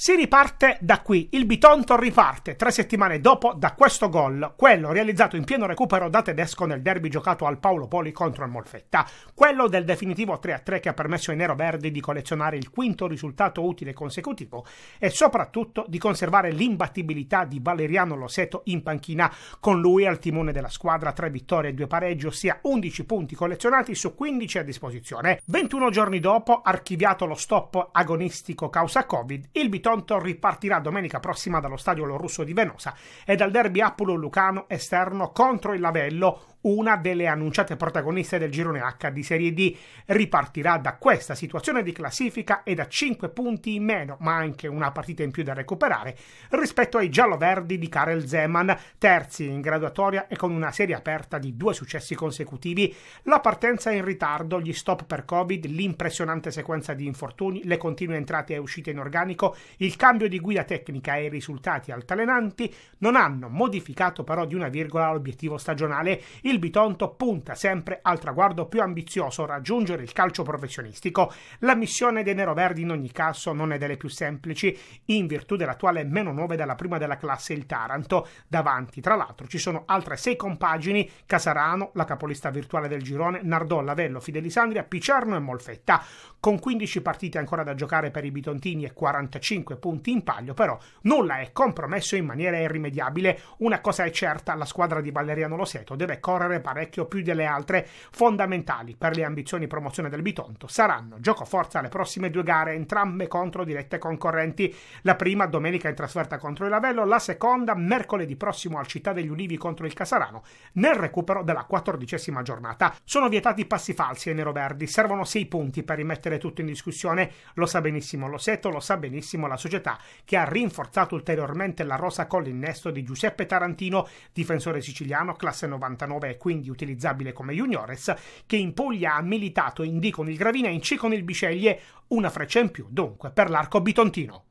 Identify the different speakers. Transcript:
Speaker 1: Si riparte da qui, il Bitonto riparte tre settimane dopo da questo gol, quello realizzato in pieno recupero da tedesco nel derby giocato al Paolo Poli contro il Molfetta, quello del definitivo 3-3 che ha permesso ai neroverdi di collezionare il quinto risultato utile consecutivo e soprattutto di conservare l'imbattibilità di Valeriano Loseto in panchina, con lui al timone della squadra tre vittorie e due pareggi, ossia 11 punti collezionati su 15 a disposizione. 21 giorni dopo, archiviato lo stop agonistico causa Covid, il Bitonto Tonto ripartirà domenica prossima dallo stadio Lorusso di Venosa e dal derby Appulo Lucano esterno contro il Lavello, una delle annunciate protagoniste del girone H di Serie D, ripartirà da questa situazione di classifica e da 5 punti in meno, ma anche una partita in più da recuperare, rispetto ai gialloverdi di Karel Zeman, terzi in graduatoria e con una serie aperta di due successi consecutivi, la partenza in ritardo, gli stop per Covid, l'impressionante sequenza di infortuni, le continue entrate e uscite in organico, il cambio di guida tecnica e i risultati altalenanti non hanno modificato però di una virgola l'obiettivo stagionale il Bitonto punta sempre al traguardo più ambizioso, raggiungere il calcio professionistico. La missione dei neroverdi in ogni caso non è delle più semplici, in virtù dell'attuale meno 9 della prima della classe il Taranto. Davanti, tra l'altro, ci sono altre sei compagini, Casarano, la capolista virtuale del girone, Nardò, Lavello, Fidelisandria, Picerno e Molfetta. Con 15 partite ancora da giocare per i bitontini e 45 punti in palio, però nulla è compromesso in maniera irrimediabile. Una cosa è certa, la squadra di Valeriano Loseto deve correre correre parecchio più delle altre, fondamentali per le ambizioni promozione del Bitonto, saranno gioco forza le prossime due gare, entrambe contro dirette concorrenti, la prima domenica in trasferta contro il Lavello, la seconda mercoledì prossimo al Città degli Ulivi contro il Casarano, nel recupero della quattordicesima giornata. Sono vietati passi falsi ai neroverdi, servono sei punti per rimettere tutto in discussione, lo sa benissimo Loseto, lo sa benissimo la società che ha rinforzato ulteriormente la rosa con l'innesto di Giuseppe Tarantino, difensore siciliano, classe 99 e quindi utilizzabile come juniores, che in Puglia ha militato in D con il Gravina e in C con il Biceglie una freccia in più, dunque per l'arco bitontino.